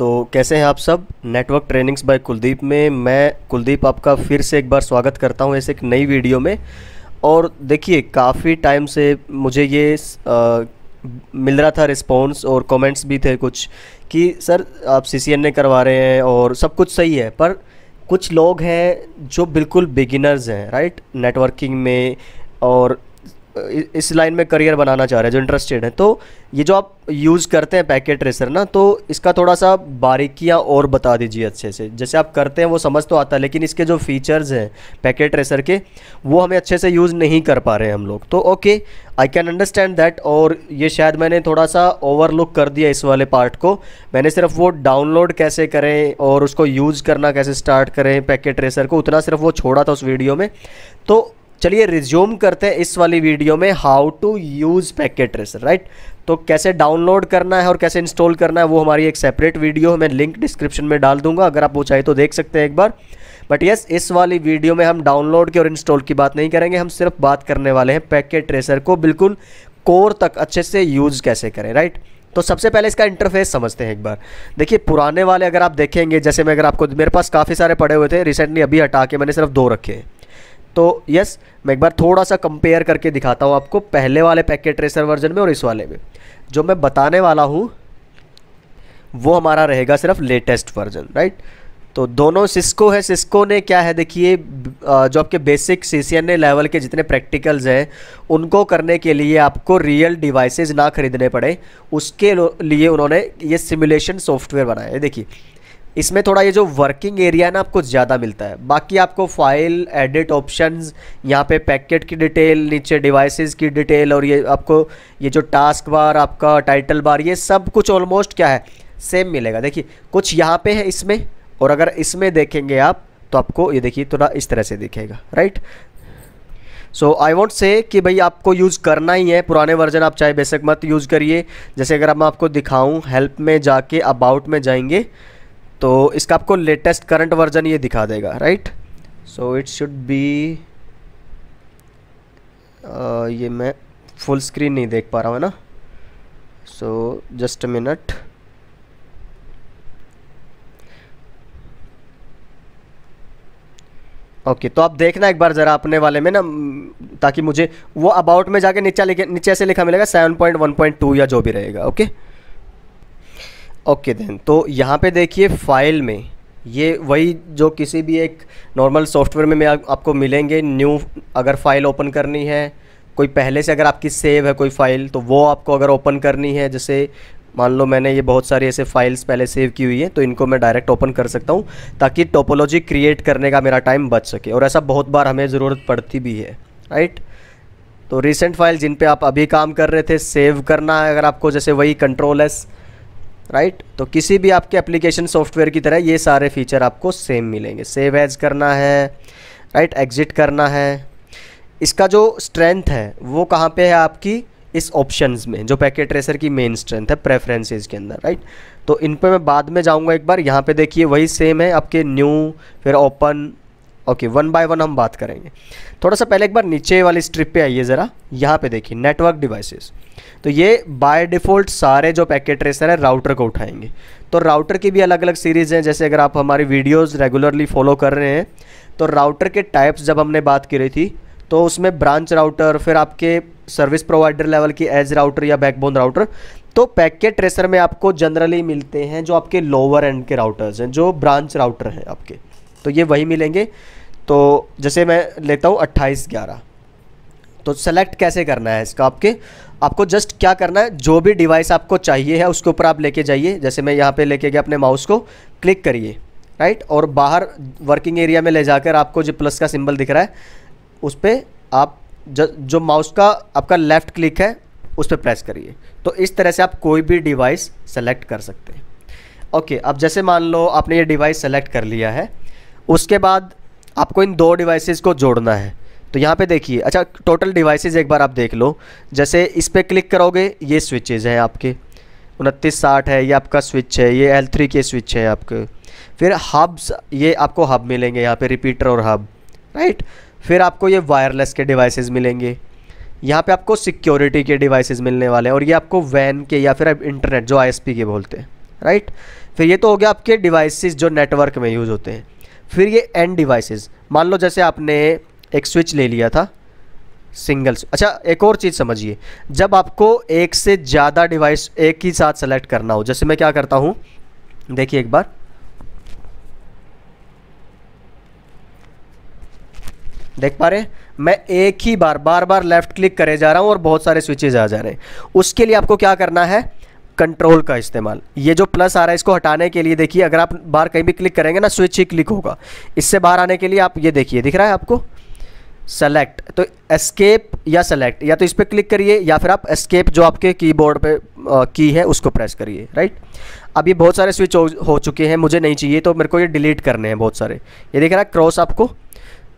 तो कैसे हैं आप सब नेटवर्क ट्रेनिंग्स बाय कुलदीप में मैं कुलदीप आपका फिर से एक बार स्वागत करता हूं इस एक नई वीडियो में और देखिए काफ़ी टाइम से मुझे ये आ, मिल रहा था रिस्पॉन्स और कमेंट्स भी थे कुछ कि सर आप सी ए करवा रहे हैं और सब कुछ सही है पर कुछ लोग हैं जो बिल्कुल बिगिनर्स हैं राइट नेटवर्किंग में और इस लाइन में करियर बनाना चाह रहे हैं जो इंटरेस्टेड हैं तो ये जो आप यूज़ करते हैं पैकेट ट्रेसर ना तो इसका थोड़ा सा बारीकियाँ और बता दीजिए अच्छे से जैसे आप करते हैं वो समझ तो आता है लेकिन इसके जो फीचर्स हैं पैकेट ट्रेसर के वो हमें अच्छे से यूज़ नहीं कर पा रहे हैं हम लोग तो okay I can understand that और ये शायद मैंने थोड़ा सा ओवरलुक कर दिया इस वाले पार्ट को मैंने सिर्फ वो डाउनलोड कैसे करें और उसको यूज़ करना कैसे स्टार्ट करें पैकेट ट्रेसर को उतना सिर्फ वो छोड़ा था उस वीडियो में तो चलिए रिज्यूम करते हैं इस वाली वीडियो में how to use packet tracer right तो कैसे डाउनलोड करना है और कैसे इंस्टॉल करना है वो हमारी एक सेपरेट वीडियो है मैं लिंक डिस्क्रिप्शन में डाल दूंगा अगर आप वो चाहे तो देख सकते हैं एक बार बट यस yes, इस वाली वीडियो में हम डाउनलोड की और इंस्टॉल की बात नहीं करेंगे हम सिर्फ बात करने वाले हैं पैकेट ट्रेसर को बिल्कुल कोर तक अच्छे से यूज़ कैसे करें राइट तो सबसे पहले इसका इंटरफेस समझते हैं एक बार देखिए पुराने वाले अगर आप देखेंगे जैसे मैं अगर आपको मेरे पास काफ़ी सारे पड़े हुए थे रिसेंटली अभी हटा के मैंने सिर्फ दो रखे हैं तो यस मैं एक बार थोड़ा सा कंपेयर करके दिखाता हूँ आपको पहले वाले पैकेट ट्रेसर वर्जन में और इस वाले में जो मैं बताने वाला हूँ वो हमारा रहेगा सिर्फ लेटेस्ट वर्जन राइट तो दोनों सिस्को है सिस्को ने क्या है देखिए जो आपके basic C C N A level के जितने प्रैक्टिकल्स हैं उनको करने के लिए आपको रियल डिवाइसेज ना खरीदने पड़े उसके लिए उन्होंने ये सिमुलेशन सॉफ्टवेयर बनाया है देखिए इसमें थोड़ा ये जो वर्किंग एरिया है ना आपको ज़्यादा मिलता है बाकी आपको फाइल एडिट ऑप्शंस यहाँ पे पैकेट की डिटेल नीचे डिवाइसेस की डिटेल और ये आपको ये जो टास्क बार आपका टाइटल बार ये सब कुछ ऑलमोस्ट क्या है सेम मिलेगा देखिए कुछ यहाँ पे है इसमें और अगर इसमें देखेंगे आप तो आपको ये देखिए थोड़ा इस तरह से दिखेगा राइट सो आई वॉन्ट से कि भाई आपको यूज़ करना ही है पुराने वर्जन आप चाहे बेशक मत यूज़ करिए जैसे अगर मैं आपको दिखाऊँ हेल्प में जाके अबाउट में जाएंगे तो इसका आपको लेटेस्ट करंट वर्जन ये दिखा देगा right so it should be ये मैं फुल स्क्रीन नहीं देख पा रहा हूँ ना so just minute okay okay, तो आप देखना एक बार ज़रा अपने वाले में ना ताकि मुझे वो अबाउट में जाके नीचे लिखे नीचे से लिखा मिलेगा seven point one point two या जो भी रहेगा ओके okay? ओके देन तो यहाँ पे देखिए फाइल में ये वही जो किसी भी एक नॉर्मल सॉफ्टवेयर में मैं आप, आपको मिलेंगे न्यू अगर फाइल ओपन करनी है कोई पहले से अगर आपकी सेव है कोई फ़ाइल तो वो आपको अगर ओपन करनी है जैसे मान लो मैंने ये बहुत सारी ऐसे फाइल्स पहले सेव की हुई है तो इनको मैं डायरेक्ट ओपन कर सकता हूँ ताकि टोपोलॉजी क्रिएट करने का मेरा टाइम बच सके और ऐसा बहुत बार हमें ज़रूरत पड़ती भी है राइट तो रिसेंट फाइल जिन पे आप अभी काम कर रहे थे सेव करना है अगर आपको जैसे वही कंट्रोल एस राइट right? तो किसी भी आपके एप्लीकेशन सॉफ्टवेयर की तरह ये सारे फीचर आपको सेम मिलेंगे सेव एज करना है राइट right? एग्जिट करना है इसका जो स्ट्रेंथ है वो कहाँ पे है आपकी इस ऑप्शंस में जो पैकेट ट्रेसर की मेन स्ट्रेंथ है प्रेफरेंसेस के अंदर राइट right? तो इन पर मैं बाद में जाऊँगा एक बार यहाँ पे देखिए वही सेम है आपके न्यू फिर open okay one by one हम बात करेंगे थोड़ा सा पहले एक बार नीचे वाली स्ट्रिप पे आइए ज़रा यहाँ पे देखिए नेटवर्क डिवाइसेस तो ये बाय डिफ़ॉल्ट सारे जो पैकेट ट्रेसर है राउटर को उठाएंगे तो राउटर की भी अलग अलग सीरीज़ हैं जैसे अगर आप हमारी वीडियोज़ रेगुलरली फॉलो कर रहे हैं तो राउटर के टाइप्स जब हमने बात की रही थी तो उसमें ब्रांच राउटर फिर आपके सर्विस प्रोवाइडर लेवल की एज राउटर या बैकबोन राउटर तो पैकेट ट्रेसर में आपको जनरली मिलते हैं जो आपके लोअर एंड के राउटर्स हैं जो ब्रांच राउटर हैं आपके तो ये वही मिलेंगे तो जैसे मैं लेता हूँ अट्ठाईस ग्यारह तो सेलेक्ट कैसे करना है इसका आपके आपको जस्ट क्या करना है जो भी डिवाइस आपको चाहिए है उसके ऊपर आप लेके जाइए जैसे मैं यहाँ पे लेके गया अपने माउस को क्लिक करिए राइट और बाहर वर्किंग एरिया में ले जाकर आपको जो प्लस का सिंबल दिख रहा है उस पर आप जो माउस का आपका लेफ़्ट क्लिक है उस पर प्रेस करिए तो इस तरह से आप कोई भी डिवाइस सेलेक्ट कर सकते हैं ओके अब जैसे मान लो आपने ये डिवाइस सेलेक्ट कर लिया है उसके बाद आपको इन दो डिवाइसेस को जोड़ना है तो यहाँ पे देखिए अच्छा टोटल डिवाइसेस एक बार आप देख लो जैसे इस पर क्लिक करोगे ये स्विचेज़ हैं आपके उनतीस साठ है ये आपका स्विच है ये एल थ्री के स्विच है आपके फिर हब्स ये आपको हब मिलेंगे यहाँ पे रिपीटर और हब राइट फिर आपको ये वायरलेस के डिवाइसेस मिलेंगे यहाँ पे आपको सिक्योरिटी के डिवाइसेस मिलने वाले हैं और ये आपको वैन के या फिर इंटरनेट जो आईएसपी के बोलते हैं राइट फिर ये तो हो गया आपके डिवाइसेस जो नेटवर्क में यूज़ होते हैं फिर ये एंड डिवाइसेस मान लो जैसे आपने एक स्विच ले लिया था सिंगल अच्छा एक और चीज़ समझिए जब आपको एक से ज़्यादा डिवाइस एक ही साथ सेलेक्ट करना हो जैसे मैं क्या करता हूँ देखिए एक बार देख पा रहे मैं एक ही बार बार बार लेफ्ट क्लिक करे जा रहा हूँ और बहुत सारे स्विचेज आ जा रहे हैं उसके लिए आपको क्या करना है कंट्रोल का इस्तेमाल ये जो प्लस आ रहा है इसको हटाने के लिए देखिए अगर आप बाहर कहीं भी क्लिक करेंगे ना स्विच ही क्लिक होगा इससे बाहर आने के लिए आप ये देखिए दिख रहा है आपको सेलेक्ट तो एस्केप या सेलेक्ट या तो इस पर क्लिक करिए या फिर आप एस्केप जो आपके कीबोर्ड पे की है उसको प्रेस करिए राइट अब ये बहुत सारे स्विच हो, हो चुके हैं मुझे नहीं चाहिए तो मेरे को ये डिलीट करने हैं बहुत सारे ये देख रहा है क्रॉस आपको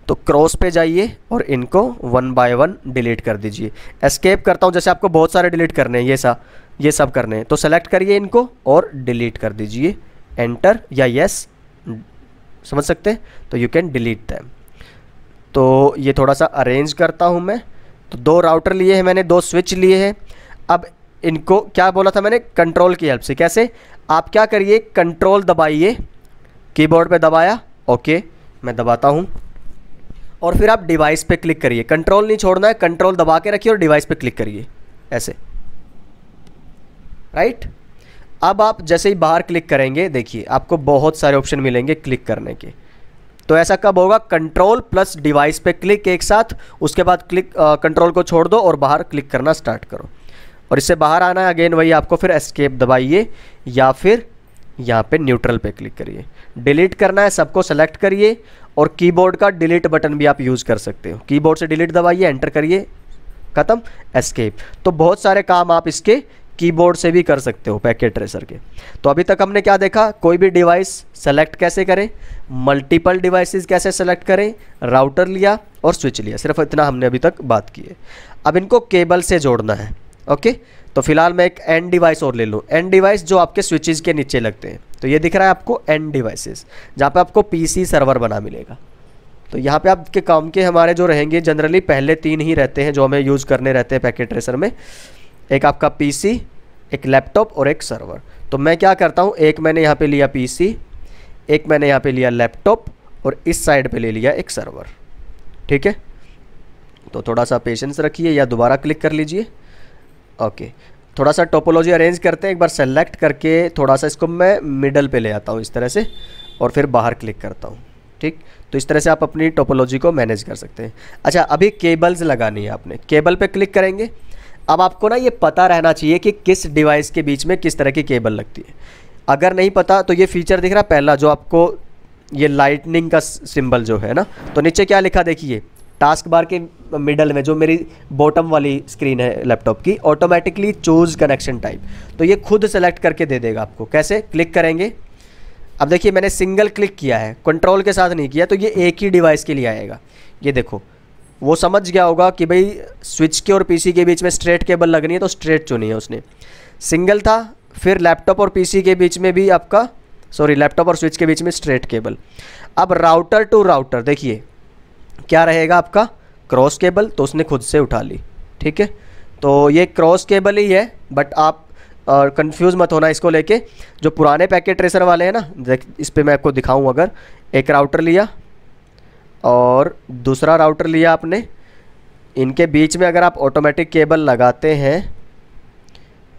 तो क्रॉस पे जाइए और इनको वन बाय वन डिलीट कर दीजिए एस्केप करता हूँ जैसे आपको बहुत सारे डिलीट करने हैं ये सा ये सब करने हैं तो सेलेक्ट करिए इनको और डिलीट कर दीजिए एंटर या यस समझ सकते हैं तो यू कैन डिलीट दैम तो ये थोड़ा सा अरेंज करता हूँ मैं तो दो राउटर लिए हैं मैंने दो स्विच लिए हैं अब इनको क्या बोला था मैंने कंट्रोल की हेल्प से कैसे आप क्या करिए कंट्रोल दबाइए कीबोर्ड पे दबाया ओके मैं दबाता हूँ और फिर आप डिवाइस पे क्लिक करिए कंट्रोल नहीं छोड़ना है कंट्रोल दबा के रखिए और डिवाइस पे क्लिक करिए ऐसे राइट अब आप जैसे ही बाहर क्लिक करेंगे देखिए आपको बहुत सारे ऑप्शन मिलेंगे क्लिक करने के तो ऐसा कब होगा कंट्रोल प्लस डिवाइस पे क्लिक एक साथ उसके बाद क्लिक कंट्रोल को छोड़ दो और बाहर क्लिक करना स्टार्ट करो और इससे बाहर आना है अगेन वही आपको फिर एस्केप दबाइए या फिर यहाँ पे न्यूट्रल पे क्लिक करिए डिलीट करना है सबको सेलेक्ट करिए और कीबोर्ड का डिलीट बटन भी आप यूज़ कर सकते हो कीबोर्ड से डिलीट दबाइए एंटर करिए ख़त्म एस्केप तो बहुत सारे काम आप इसके कीबोर्ड से भी कर सकते हो पैकेट ट्रेसर के तो अभी तक हमने क्या देखा कोई भी डिवाइस सेलेक्ट कैसे करें मल्टीपल डिवाइसेस कैसे सेलेक्ट करें राउटर लिया और स्विच लिया सिर्फ इतना हमने अभी तक बात की है अब इनको केबल से जोड़ना है ओके तो फिलहाल मैं एक एंड डिवाइस और ले लूँ एंड डिवाइस जो आपके स्विचेज के नीचे लगते हैं तो ये दिख रहा है आपको एंड डिवाइसेज जहाँ पर आपको पी सर्वर बना मिलेगा तो यहाँ पे आपके काम के हमारे जो रहेंगे जनरली पहले तीन ही रहते हैं जो हमें यूज़ करने रहते हैं पैकेट ट्रेसर में एक आपका पीसी एक लैपटॉप और एक सर्वर तो मैं क्या करता हूँ एक मैंने यहाँ पे लिया पीसी एक मैंने यहाँ पे लिया लैपटॉप और इस साइड पे ले लिया एक सर्वर ठीक है तो थोड़ा सा पेशेंस रखिए या दोबारा क्लिक कर लीजिए ओके थोड़ा सा टोपोलॉजी अरेंज करते हैं एक बार सेलेक्ट करके थोड़ा सा इसको मैं मिडल पे ले आता हूँ इस तरह से और फिर बाहर क्लिक करता हूँ ठीक तो इस तरह से आप अपनी टोपोलॉजी को मैनेज कर सकते हैं अच्छा अभी केबल्स लगानी है आपने केबल पे क्लिक करेंगे अब आपको ना ये पता रहना चाहिए कि किस डिवाइस के बीच में किस तरह की केबल लगती है अगर नहीं पता तो ये फीचर दिख रहा पहला जो आपको ये लाइटनिंग का सिंबल जो है ना तो नीचे क्या लिखा देखिए टास्क बार के मिडल में जो मेरी बॉटम वाली स्क्रीन है लैपटॉप की ऑटोमेटिकली चूज़ कनेक्शन टाइप तो ये खुद सेलेक्ट करके दे देगा आपको कैसे क्लिक करेंगे अब देखिए मैंने सिंगल क्लिक किया है कंट्रोल के साथ नहीं किया तो ये एक ही डिवाइस के लिए आएगा ये देखो वो समझ गया होगा कि भाई स्विच के और पीसी के बीच में स्ट्रेट केबल लगनी है तो स्ट्रेट चुनी है उसने सिंगल था फिर लैपटॉप और पीसी के बीच में भी आपका सॉरी लैपटॉप और स्विच के बीच में स्ट्रेट केबल अब राउटर टू राउटर देखिए क्या रहेगा आपका क्रॉस केबल तो उसने खुद से उठा ली ठीक है तो ये क्रॉस केबल ही है बट आप कन्फ्यूज़ मत होना इसको लेके जो पुराने पैकेट ट्रेसर वाले हैं ना इस पर मैं आपको दिखाऊँ अगर एक राउटर लिया और दूसरा राउटर लिया आपने इनके बीच में अगर आप ऑटोमेटिक केबल लगाते हैं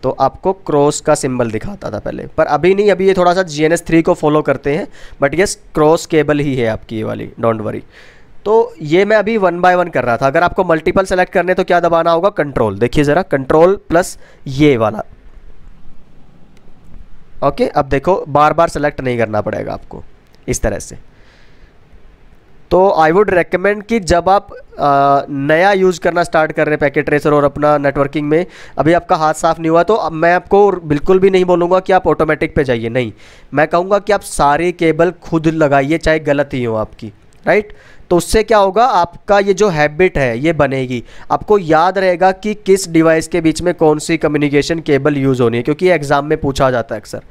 तो आपको क्रॉस का सिंबल दिखाता था पहले पर अभी नहीं अभी ये थोड़ा सा जी एन एस थ्री को फॉलो करते हैं बट यस क्रॉस केबल ही है आपकी ये वाली डोंट वरी तो ये मैं अभी वन बाय वन कर रहा था अगर आपको मल्टीपल सेलेक्ट करने तो क्या दबाना होगा कंट्रोल देखिए ज़रा कंट्रोल प्लस ये वाला ओके अब देखो बार बार सेलेक्ट नहीं करना पड़ेगा आपको इस तरह से तो आई वुड रेकमेंड कि जब आप आ, नया यूज़ करना स्टार्ट कर रहे हैं पैकेट ट्रेसर और अपना नेटवर्किंग में अभी आपका हाथ साफ नहीं हुआ तो अब मैं आपको बिल्कुल भी नहीं बोलूँगा कि आप ऑटोमेटिक पे जाइए नहीं मैं कहूँगा कि आप सारे केबल खुद लगाइए चाहे गलत ही हो आपकी राइट तो उससे क्या होगा आपका ये जो हैबिट है ये बनेगी आपको याद रहेगा कि किस डिवाइस के बीच में कौन सी कम्युनिकेशन केबल यूज़ होनी है क्योंकि एग्ज़ाम में पूछा जाता है अक्सर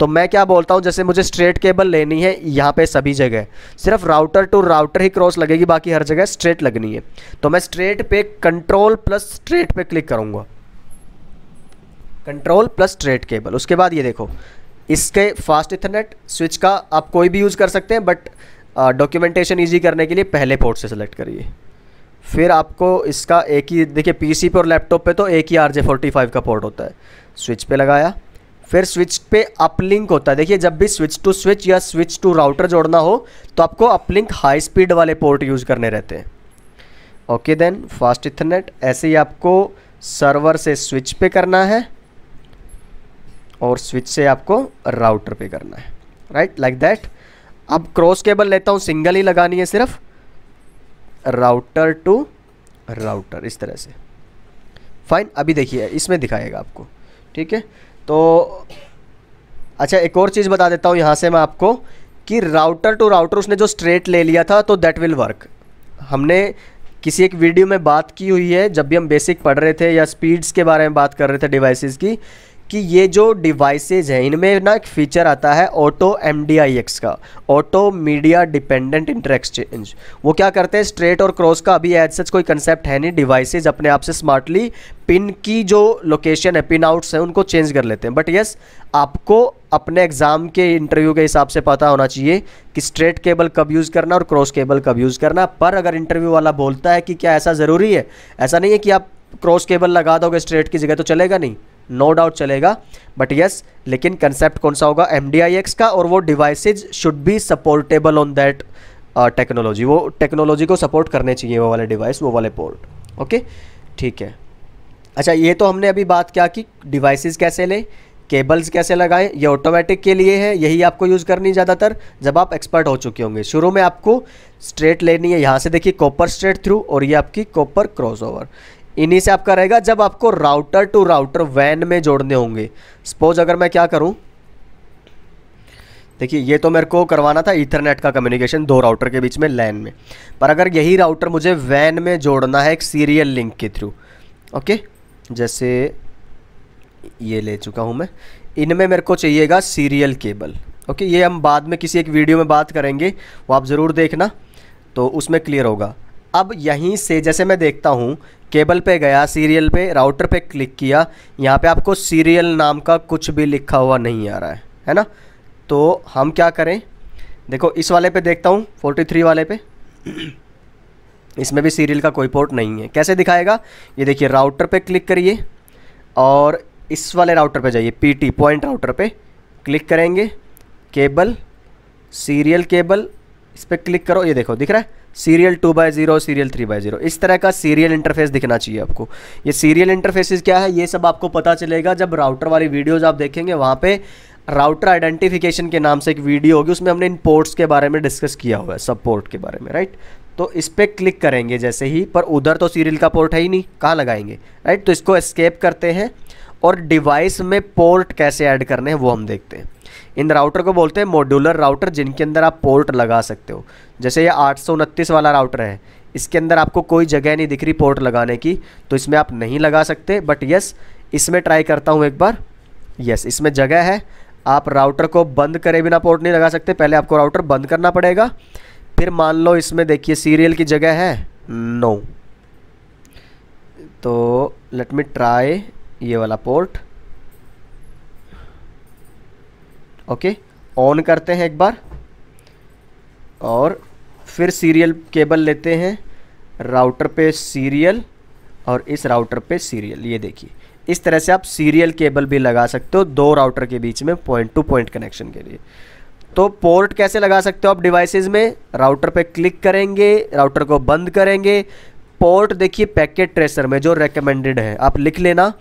तो मैं क्या बोलता हूँ जैसे मुझे स्ट्रेट केबल लेनी है यहाँ पे सभी जगह सिर्फ राउटर टू राउटर ही क्रॉस लगेगी बाकी हर जगह स्ट्रेट लगनी है तो मैं स्ट्रेट पे कंट्रोल प्लस स्ट्रेट पे क्लिक करूँगा कंट्रोल प्लस स्ट्रेट केबल उसके बाद ये देखो इसके फास्ट इथरनेट स्विच का आप कोई भी यूज़ कर सकते हैं बट डॉक्यूमेंटेशन ईजी करने के लिए पहले पोर्ट से सेलेक्ट करिए फिर आपको इसका एक ही देखिए पीसी पे और लैपटॉप पे तो एक ही आर जे फोर्टी फाइव का पोर्ट होता है स्विच पे लगाया फिर स्विच पे अपलिंक होता है देखिए जब भी स्विच टू स्विच या स्विच टू राउटर जोड़ना हो तो आपको अपलिंक हाई स्पीड वाले पोर्ट यूज़ करने रहते हैं ओके देन फास्ट इथरनेट ऐसे ही आपको सर्वर से स्विच पे करना है और स्विच से आपको राउटर पे करना है राइट लाइक दैट अब क्रॉस केबल लेता हूँ सिंगल ही लगानी है सिर्फ राउटर टू राउटर इस तरह से फाइन अभी देखिए इसमें दिखाएगा आपको ठीक है तो अच्छा एक और चीज़ बता देता हूँ यहां से मैं आपको कि राउटर टू राउटर उसने जो स्ट्रेट ले लिया था तो दैट विल वर्क हमने किसी एक वीडियो में बात की हुई है जब भी हम बेसिक पढ़ रहे थे या स्पीड्स के बारे में बात कर रहे थे डिवाइसेस की कि ये जो डिवाइसेज हैं इनमें ना एक फ़ीचर आता है ऑटो एम का auto media dependent inter exchange वो क्या करते हैं स्ट्रेट और क्रॉस का अभी एज सच कोई कंसेप्ट है नहीं डिवाइसेज अपने आप से स्मार्टली पिन की जो लोकेशन है पिन आउट्स हैं उनको चेंज कर लेते हैं बट यस आपको अपने एग्ज़ाम के इंटरव्यू के हिसाब से पता होना चाहिए कि स्ट्रेट केबल कब यूज़ करना और क्रॉस केबल कब यूज़ करना पर अगर इंटरव्यू वाला बोलता है कि क्या ऐसा ज़रूरी है ऐसा नहीं है कि आप क्रॉस केबल लगा दोगे स्ट्रेट की जगह तो चलेगा नहीं नो डाउट चलेगा बट यस yes, लेकिन कंसेप्ट कौन सा होगा एम का और वो devices should be supportable on that technology वो टेक्नोलॉजी को सपोर्ट करने चाहिए वो वाले डिवाइस वो वाले पोर्ट ओके ठीक है अच्छा ये तो हमने अभी बात क्या की डिवाइसेज कैसे लें केबल्स कैसे लगाएं ये ऑटोमेटिक के लिए है यही आपको यूज़ करनी ज़्यादातर जब आप एक्सपर्ट हो चुके होंगे शुरू में आपको स्ट्रेट लेनी है यहाँ से देखिए कॉपर स्ट्रेट थ्रू और ये आपकी कॉपर ओवर इन्हीं से आपका रहेगा जब आपको राउटर टू राउटर वैन में जोड़ने होंगे सपोज अगर मैं क्या करूँ देखिए ये तो मेरे को करवाना था इथरनेट का कम्युनिकेशन दो राउटर के बीच में लैन में पर अगर यही राउटर मुझे वैन में जोड़ना है एक सीरियल लिंक के थ्रू ओके जैसे ये ले चुका हूँ मैं इनमें मेरे को चाहिएगा सीरियल केबल ओके ये हम बाद में किसी एक वीडियो में बात करेंगे वो आप ज़रूर देखना तो उसमें क्लियर होगा अब यहीं से जैसे मैं देखता हूँ केबल पे गया सीरियल पे राउटर पे क्लिक किया यहाँ पे आपको सीरियल नाम का कुछ भी लिखा हुआ नहीं आ रहा है है ना तो हम क्या करें देखो इस वाले पे देखता हूँ 43 वाले पे इसमें भी सीरियल का कोई पोर्ट नहीं है कैसे दिखाएगा ये देखिए राउटर पे क्लिक करिए और इस वाले राउटर पे जाइए पी पॉइंट राउटर पर क्लिक करेंगे केबल सीरियल केबल इस पर क्लिक करो ये देखो दिख रहा है serial two by zero serial three by zero इस तरह का सीरियल इंटरफेस दिखना चाहिए आपको ये सीरियल इंटरफेसिस क्या है ये सब आपको पता चलेगा जब राउटर वाली वीडियोज़ आप देखेंगे वहाँ पे राउटर आइडेंटिफिकेशन के नाम से एक वीडियो होगी उसमें हमने इन पोर्ट्स के बारे में डिस्कस किया हुआ है सब पोर्ट के बारे में राइट तो इस पर क्लिक करेंगे जैसे ही पर उधर तो सीरियल का पोर्ट है ही नहीं कहाँ लगाएंगे राइट तो इसको एस्केप करते हैं और डिवाइस में पोर्ट कैसे ऐड करने हैं वो हम देखते हैं इन राउटर को बोलते हैं मॉड्यूलर राउटर जिनके अंदर आप पोर्ट लगा सकते हो जैसे ये आठ वाला राउटर है इसके अंदर आपको कोई जगह नहीं दिख रही पोर्ट लगाने की तो इसमें आप नहीं लगा सकते बट यस इसमें ट्राई करता हूँ एक बार यस इसमें जगह है आप राउटर को बंद करे बिना पोर्ट नहीं लगा सकते पहले आपको राउटर बंद करना पड़ेगा फिर मान लो इसमें देखिए सीरियल की जगह है नो no. तो लेट मी ट्राई ये वाला पोर्ट ओके ऑन करते हैं एक बार और फिर सीरियल केबल लेते हैं राउटर पे सीरियल और इस राउटर पे सीरियल ये देखिए इस तरह से आप सीरियल केबल भी लगा सकते हो दो राउटर के बीच में पॉइंट टू पॉइंट कनेक्शन के लिए तो पोर्ट कैसे लगा सकते हो आप डिवाइसेस में राउटर पे क्लिक करेंगे राउटर को बंद करेंगे पोर्ट देखिए पैकेट ट्रेसर में जो रेकमेंडेड है आप लिख लेना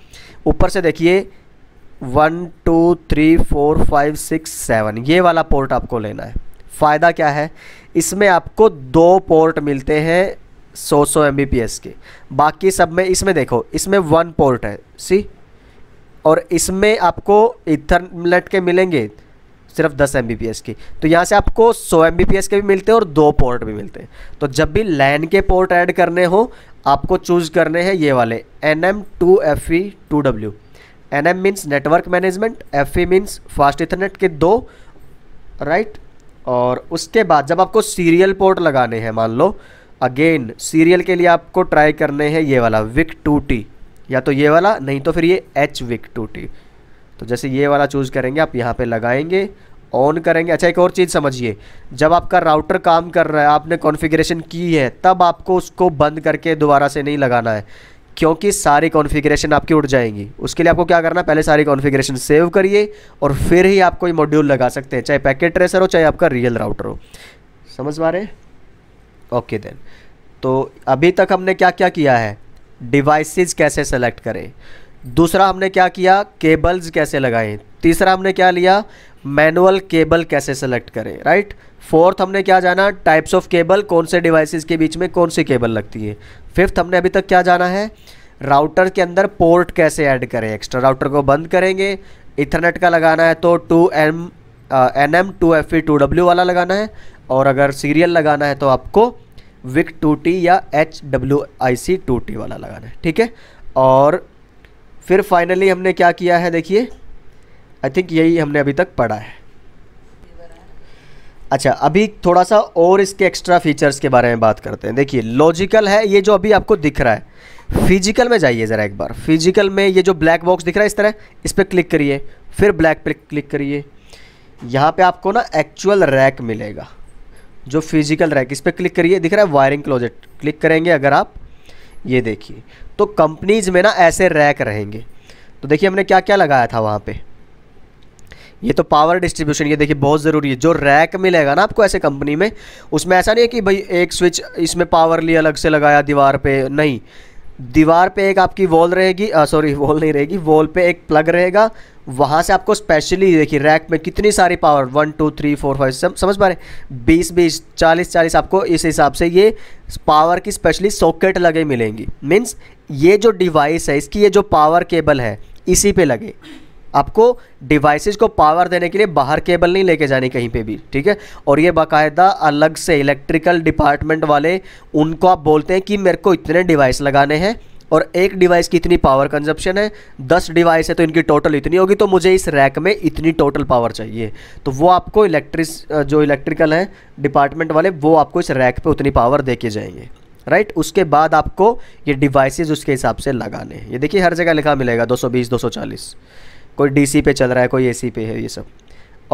ऊपर से देखिए one two three four five six seven ये वाला पोर्ट आपको लेना है फ़ायदा क्या है इसमें आपको दो पोर्ट मिलते हैं सौ सौ एम के बाकी सब में इसमें देखो इसमें वन पोर्ट है सी और इसमें आपको इथरनेट के मिलेंगे सिर्फ 10 एम की तो यहाँ से आपको 100 एम के भी मिलते हैं और दो पोर्ट भी मिलते हैं तो जब भी लैन के पोर्ट ऐड करने हो आपको चूज़ करने हैं ये वाले N M two F E two W N M means network management F E means fast ethernet के दो राइट right? और उसके बाद जब आपको सीरियल पोर्ट लगाने हैं मान लो अगेन सीरियल के लिए आपको ट्राई करने हैं ये वाला विक टू टी या तो ये वाला नहीं तो फिर ये एच विक टू टी तो जैसे ये वाला चूज़ करेंगे आप यहाँ पे लगाएंगे ऑन करेंगे अच्छा एक और चीज़ समझिए जब आपका राउटर काम कर रहा है आपने कॉन्फ़िगरेशन की है तब आपको उसको बंद करके दोबारा से नहीं लगाना है क्योंकि सारे कॉन्फ़िगरेशन आपकी उड़ जाएंगी उसके लिए आपको क्या करना पहले सारे कॉन्फ़िगरेशन सेव करिए और फिर ही आप कोई मॉड्यूल लगा सकते हैं चाहे पैकेट ट्रेसर हो चाहे आपका रियल राउटर हो समझ पा रहे ओके देन तो अभी तक हमने क्या क्या किया है डिवाइसेस कैसे सेलेक्ट करें दूसरा हमने क्या किया केबल्स कैसे लगाएं तीसरा हमने क्या लिया मैनुअल केबल कैसे सेलेक्ट करें राइट फोर्थ हमने क्या जाना टाइप्स ऑफ केबल कौन से डिवाइसेस के बीच में कौन सी केबल लगती है फिफ्थ हमने अभी तक क्या जाना है राउटर के अंदर पोर्ट कैसे ऐड करें एक्स्ट्रा राउटर को बंद करेंगे इथरनेट का लगाना है तो two M N M two F E two W वाला लगाना है और अगर सीरियल लगाना है तो आपको विक टू टी या H W I C two T वाला लगाना है ठीक है और फिर फाइनली हमने क्या किया है देखिए आई थिंक यही हमने अभी तक पढ़ा है अच्छा अभी थोड़ा सा और इसके एक्स्ट्रा फीचर्स के बारे में बात करते हैं देखिए लॉजिकल है ये जो अभी आपको दिख रहा है फिजिकल में जाइए ज़रा एक बार फिजिकल में ये जो ब्लैक बॉक्स दिख रहा है इस तरह इस पर क्लिक करिए फिर ब्लैक पर क्लिक करिए यहाँ पे आपको ना एक्चुअल रैक मिलेगा जो फिजिकल रैक इस पर क्लिक करिए दिख रहा है वायरिंग क्लोजेट क्लिक करेंगे अगर आप ये देखिए तो कंपनीज में ना ऐसे रैक रहेंगे तो देखिए हमने क्या क्या लगाया था वहाँ पे ये तो पावर डिस्ट्रीब्यूशन ये देखिए बहुत ज़रूरी है जो रैक मिलेगा ना आपको ऐसे कंपनी में उसमें ऐसा नहीं है कि भाई एक स्विच इसमें पावर लिए अलग से लगाया दीवार पे नहीं दीवार पे एक आपकी वॉल रहेगी सॉरी वॉल नहीं रहेगी वॉल पे एक प्लग रहेगा वहाँ से आपको स्पेशली देखिए रैक में कितनी सारी power one two three four five समझ पा रहे बीस बीस चालीस चालीस आपको इस हिसाब से ये पावर की स्पेशली सॉकेट लगे मिलेंगी मीन्स ये जो डिवाइस है इसकी ये जो पावर केबल है इसी पे लगे आपको डिवाइसेस को पावर देने के लिए बाहर केबल नहीं लेके जानी कहीं पे भी ठीक है और ये बाकायदा अलग से इलेक्ट्रिकल डिपार्टमेंट वाले उनको आप बोलते हैं कि मेरे को इतने डिवाइस लगाने हैं और एक डिवाइस की इतनी पावर कंजप्शन है दस डिवाइस है तो इनकी टोटल इतनी होगी तो मुझे इस रैक में इतनी टोटल पावर चाहिए तो वो आपको इलेक्ट्रिस जो इलेक्ट्रिकल हैं डिपार्टमेंट वाले वो आपको इस रैक पर उतनी पावर दे के जाएंगे राइट उसके बाद आपको ये डिवाइसेस उसके हिसाब से लगाने हैं ये देखिए हर जगह लिखा मिलेगा 220 240 कोई डीसी पे चल रहा है कोई एसी पे है ये सब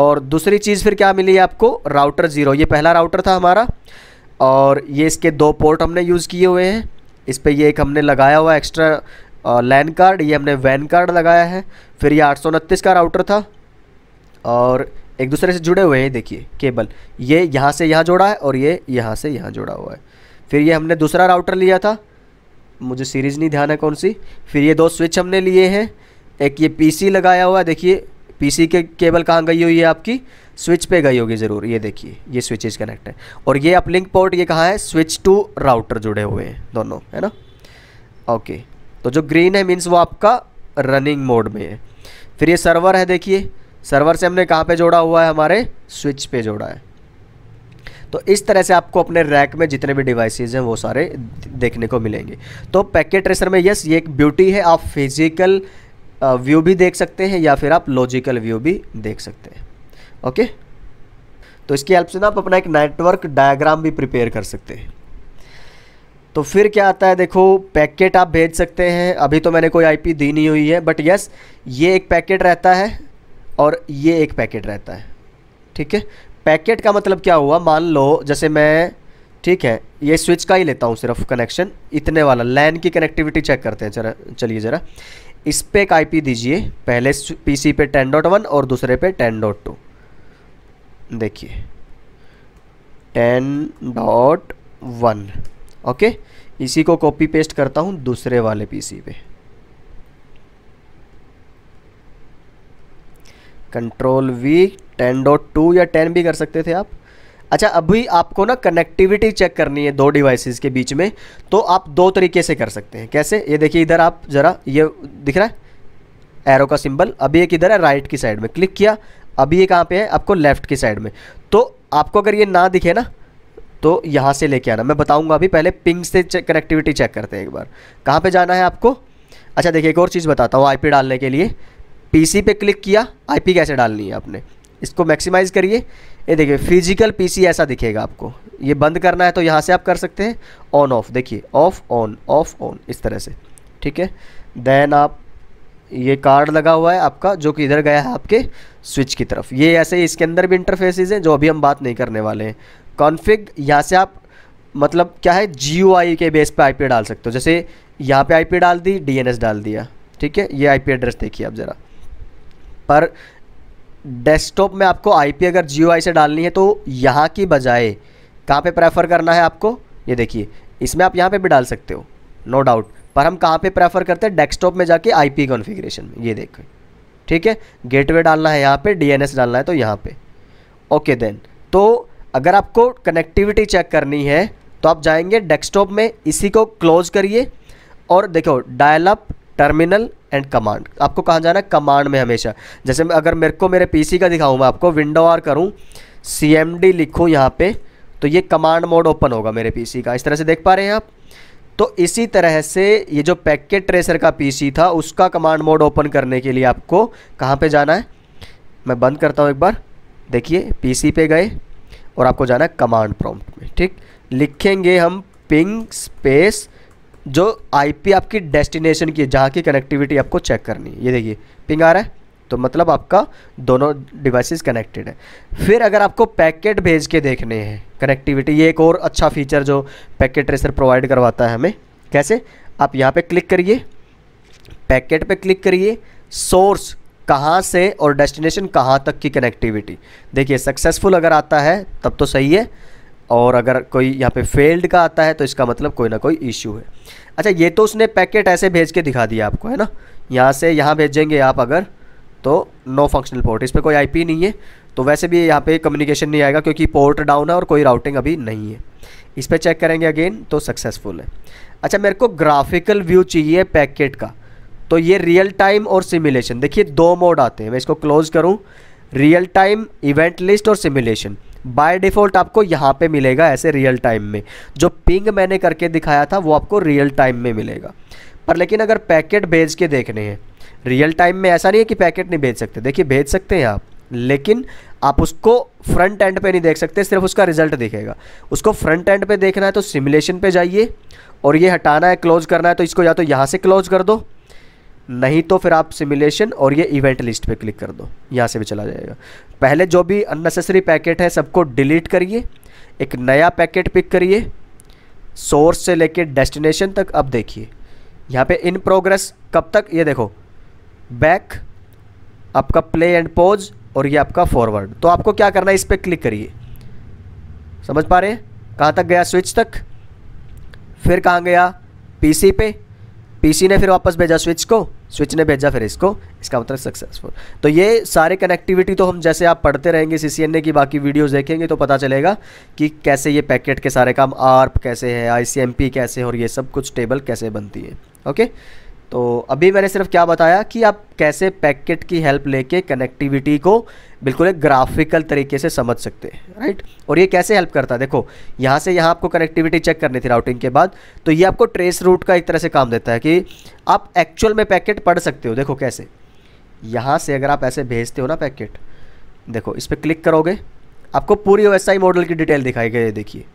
और दूसरी चीज़ फिर क्या मिली आपको राउटर ज़ीरो ये पहला राउटर था हमारा और ये इसके दो पोर्ट हमने यूज़ किए हुए हैं इस पर ये एक हमने लगाया हुआ एक्स्ट्रा लैन कार्ड ये हमने वैन कार्ड लगाया है फिर ये आठ का राउटर था और एक दूसरे से जुड़े हुए हैं देखिए केबल ये यहाँ से यहाँ जोड़ा है और ये यहाँ से यहाँ जोड़ा हुआ है फिर ये हमने दूसरा राउटर लिया था मुझे सीरीज़ नहीं ध्यान है कौन सी फिर ये दो स्विच हमने लिए हैं एक ये पीसी लगाया हुआ है देखिए पीसी के केबल कहाँ गई हुई है आपकी स्विच पे गई होगी ज़रूर ये देखिए ये स्विचेज कनेक्ट है और ये अपलिंक पोर्ट ये कहाँ है स्विच टू राउटर जुड़े हुए हैं दोनों है ना ओके तो जो ग्रीन है मीन्स वो आपका रनिंग मोड में है फिर ये सर्वर है देखिए सर्वर से हमने कहाँ पे जोड़ा हुआ है हमारे स्विच पे जोड़ा है तो इस तरह से आपको अपने रैक में जितने भी डिवाइसेज हैं वो सारे देखने को मिलेंगे तो पैकेट ट्रेसर में यस ये एक ब्यूटी है आप फिजिकल व्यू भी देख सकते हैं या फिर आप लॉजिकल व्यू भी देख सकते हैं ओके तो इसकी हेल्प से ना आप अपना एक नेटवर्क डायग्राम भी प्रिपेयर कर सकते हैं तो फिर क्या आता है देखो पैकेट आप भेज सकते हैं अभी तो मैंने कोई आईपी दी नहीं हुई है बट यस ये एक पैकेट रहता है और ये एक पैकेट रहता है ठीक है पैकेट का मतलब क्या हुआ मान लो जैसे मैं ठीक है ये स्विच का ही लेता हूँ सिर्फ कनेक्शन इतने वाला लैन की कनेक्टिविटी चेक करते हैं चलिए ज़रा स्पेक आईपी दीजिए पहले पीसी पे 10.1 और दूसरे पे 10.2 देखिए 10.1 ओके इसी को कॉपी पेस्ट करता हूँ दूसरे वाले पीसी पे कंट्रोल वी 10.2 या 10 भी कर सकते थे आप अच्छा अभी आपको ना कनेक्टिविटी चेक करनी है दो डिवाइसेस के बीच में तो आप दो तरीके से कर सकते हैं कैसे ये देखिए इधर आप ज़रा ये दिख रहा है एरो का सिंबल अभी एक इधर है राइट की साइड में क्लिक किया अभी ये कहाँ पे है आपको लेफ़्ट की साइड में तो आपको अगर ये ना दिखे ना तो यहाँ से लेके आना मैं बताऊँगा अभी पहले पिंग से कनेक्टिविटी चेक करते हैं एक बार कहाँ पर जाना है आपको अच्छा देखिए एक और चीज़ बताता हूँ आई डालने के लिए पी पे क्लिक किया आई कैसे डालनी है आपने इसको मैक्सिमाइज़ करिए ये देखिए फिजिकल पीसी ऐसा दिखेगा आपको ये बंद करना है तो यहाँ से आप कर सकते हैं ऑन ऑफ देखिए ऑफ ऑन ऑफ ऑन इस तरह से ठीक है देन आप ये कार्ड लगा हुआ है आपका जो कि इधर गया है आपके स्विच की तरफ ये ऐसे इसके अंदर भी इंटरफेसेस हैं जो अभी हम बात नहीं करने वाले हैं कॉन्फ़िग यहाँ से आप मतलब क्या है जी के बेस पे आईपी डाल सकते हो जैसे यहाँ पे आईपी डाल दी डीएनएस डाल दिया ठीक है ये आईपी एड्रेस देखिए आप ज़रा पर डेस्कटॉप में आपको आईपी अगर जियो आई से डालनी है तो यहाँ की बजाय कहाँ पे प्रेफर करना है आपको ये देखिए इसमें आप यहाँ पे भी डाल सकते हो नो no डाउट पर हम कहाँ पे प्रेफर करते हैं डेस्कटॉप में जाके आईपी कॉन्फ़िगरेशन में ये देखो ठीक है गेटवे डालना है यहाँ पे डीएनएस डालना है तो यहाँ पे ओके देन तो अगर आपको कनेक्टिविटी चेक करनी है तो आप जाएंगे डेस्कटॉप में इसी को क्लोज करिए और देखो डायलप टर्मिनल एंड कमांड आपको कहाँ जाना है कमांड में हमेशा जैसे अगर मेरे को मेरे पीसी का दिखाऊँ मैं आपको विंडो आर करूँ सी एम डी लिखूँ यहाँ पर तो ये कमांड मोड ओपन होगा मेरे पीसी का इस तरह से देख पा रहे हैं आप तो इसी तरह से ये जो पैकेट ट्रेसर का पीसी था उसका कमांड मोड ओपन करने के लिए आपको कहाँ पे जाना है मैं बंद करता हूँ एक बार देखिए पीसी पे गए और आपको जाना है कमांड प्रॉम्प्ट में ठीक लिखेंगे हम पिंग स्पेस जो आईपी आपकी डेस्टिनेशन की है जहाँ की कनेक्टिविटी आपको चेक करनी है ये देखिए पिंग आ रहा है तो मतलब आपका दोनों डिवाइसेस कनेक्टेड है फिर अगर आपको पैकेट भेज के देखने हैं कनेक्टिविटी ये एक और अच्छा फीचर जो पैकेट ट्रेसर प्रोवाइड करवाता है हमें कैसे आप यहाँ पे क्लिक करिए पैकेट पे क्लिक करिए सोर्स कहाँ से और डेस्टिनेशन कहाँ तक की कनेक्टिविटी देखिए सक्सेसफुल अगर आता है तब तो सही है और अगर कोई यहाँ पे फेल्ड का आता है तो इसका मतलब कोई ना कोई इश्यू है अच्छा ये तो उसने पैकेट ऐसे भेज के दिखा दिया आपको है ना यहाँ से यहाँ भेजेंगे आप अगर तो नो फंक्शनल पोर्ट इस पर कोई आईपी नहीं है तो वैसे भी यहाँ पे कम्युनिकेशन नहीं आएगा क्योंकि पोर्ट डाउन है और कोई राउटिंग अभी नहीं है इस पर चेक करेंगे अगेन तो सक्सेसफुल है अच्छा मेरे को ग्राफिकल व्यू चाहिए पैकेट का तो ये रियल टाइम और सिमुलेशन देखिए दो मोड आते हैं मैं इसको क्लोज़ करूँ रियल टाइम इवेंट लिस्ट और सिमुलेशन बाय डिफ़ॉल्ट आपको यहाँ पे मिलेगा ऐसे रियल टाइम में जो पिंग मैंने करके दिखाया था वो आपको रियल टाइम में मिलेगा पर लेकिन अगर पैकेट भेज के देखने हैं रियल टाइम में ऐसा नहीं है कि पैकेट नहीं भेज सकते देखिए भेज सकते हैं आप लेकिन आप उसको फ्रंट एंड पे नहीं देख सकते सिर्फ उसका रिजल्ट दिखेगा उसको फ्रंट एंड पे देखना है तो सिमुलेशन पे जाइए और ये हटाना है क्लोज करना है तो इसको या तो यहाँ से क्लोज कर दो नहीं तो फिर आप सिमुलेशन और ये इवेंट लिस्ट पे क्लिक कर दो यहाँ से भी चला जाएगा पहले जो भी अननेसेसरी पैकेट है सबको डिलीट करिए एक नया पैकेट पिक करिए सोर्स से लेके डेस्टिनेशन तक अब देखिए यहाँ पे इन प्रोग्रेस कब तक ये देखो बैक आपका प्ले एंड पोज और ये आपका फॉरवर्ड तो आपको क्या करना है इस पर क्लिक करिए समझ पा रहे हैं कहाँ तक गया स्विच तक फिर कहाँ गया पीसी पे पीसी ने फिर वापस भेजा स्विच को स्विच ने भेजा फिर इसको इसका मतलब सक्सेसफुल तो ये सारे कनेक्टिविटी तो हम जैसे आप पढ़ते रहेंगे सी की बाकी वीडियोस देखेंगे तो पता चलेगा कि कैसे ये पैकेट के सारे काम आर्प कैसे है आई कैसे है और ये सब कुछ टेबल कैसे बनती है ओके तो अभी मैंने सिर्फ क्या बताया कि आप कैसे पैकेट की हेल्प लेके कनेक्टिविटी को बिल्कुल एक ग्राफिकल तरीके से समझ सकते हैं राइट और ये कैसे हेल्प करता है देखो यहाँ से यहाँ आपको कनेक्टिविटी चेक करनी थी राउटिंग के बाद तो ये आपको ट्रेस रूट का एक तरह से काम देता है कि आप एक्चुअल में पैकेट पढ़ सकते हो देखो कैसे यहाँ से अगर आप ऐसे भेजते हो ना पैकेट देखो इस पर क्लिक करोगे आपको पूरी ओ मॉडल की डिटेल दिखाई गई है देखिए